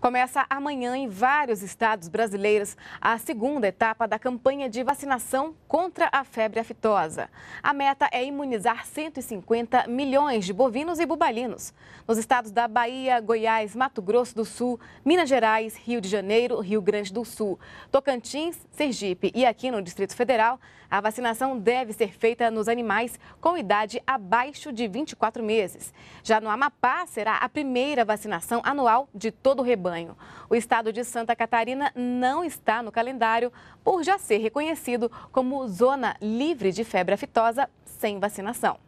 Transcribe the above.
Começa amanhã em vários estados brasileiros a segunda etapa da campanha de vacinação contra a febre aftosa. A meta é imunizar 150 milhões de bovinos e bubalinos. Nos estados da Bahia, Goiás, Mato Grosso do Sul, Minas Gerais, Rio de Janeiro, Rio Grande do Sul, Tocantins, Sergipe e aqui no Distrito Federal, a vacinação deve ser feita nos animais com idade abaixo de 24 meses. Já no Amapá, será a primeira vacinação anual de todo o rebanho banho. O estado de Santa Catarina não está no calendário por já ser reconhecido como zona livre de febre aftosa sem vacinação.